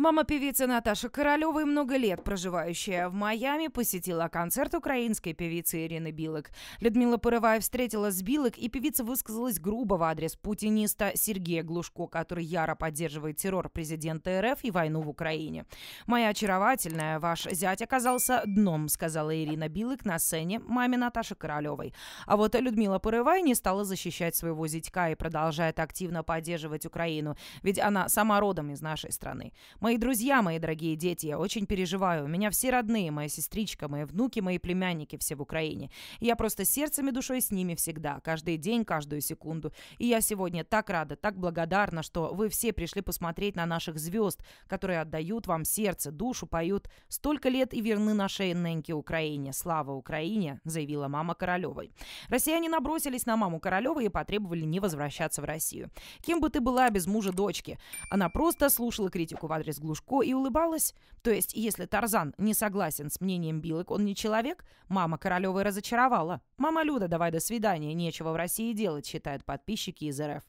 Мама певицы Наташа Королевой, много лет проживающая в Майами, посетила концерт украинской певицы Ирины Билок. Людмила Порывая встретилась с Билок, и певица высказалась грубо в адрес путиниста Сергея Глушко, который яро поддерживает террор президента РФ и войну в Украине. «Моя очаровательная, ваш зять оказался дном», — сказала Ирина Билок на сцене маме Наташи Королевой. А вот Людмила Порывая не стала защищать своего зятька и продолжает активно поддерживать Украину, ведь она сама родом из нашей страны. Мы Мои друзья, мои дорогие дети, я очень переживаю. У меня все родные, моя сестричка, мои внуки, мои племянники все в Украине. Я просто сердцем и душой с ними всегда, каждый день, каждую секунду. И я сегодня так рада, так благодарна, что вы все пришли посмотреть на наших звезд, которые отдают вам сердце, душу, поют столько лет и верны нашей Ненке Украине. Слава Украине, заявила мама Королевой. Россияне набросились на маму Королевой и потребовали не возвращаться в Россию. Кем бы ты была без мужа дочки? Она просто слушала критику в адрес Глушко и улыбалась. То есть, если Тарзан не согласен с мнением Билок, он не человек, мама Королевой разочаровала. Мама Люда, давай до свидания, нечего в России делать, считают подписчики из РФ.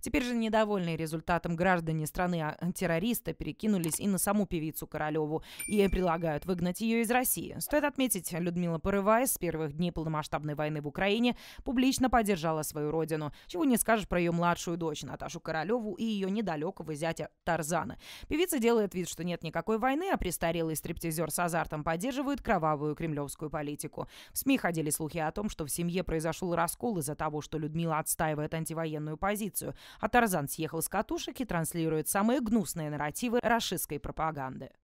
Теперь же недовольные результатом граждане страны а, террориста перекинулись и на саму певицу Королеву и предлагают выгнать ее из России. Стоит отметить, Людмила Порывай с первых дней полномасштабной войны в Украине публично поддержала свою родину. Чего не скажешь про ее младшую дочь Наташу Королеву и ее недалекого зятя Тарзана. Певица делает вид, что нет никакой войны, а престарелый стриптизер с азартом поддерживает кровавую кремлевскую политику. В СМИ ходили слухи о том, что в семье произошел раскол из-за того, что Людмила отстаивает антивоенную позицию, а Тарзан съехал с катушек и транслирует самые гнусные нарративы расистской пропаганды.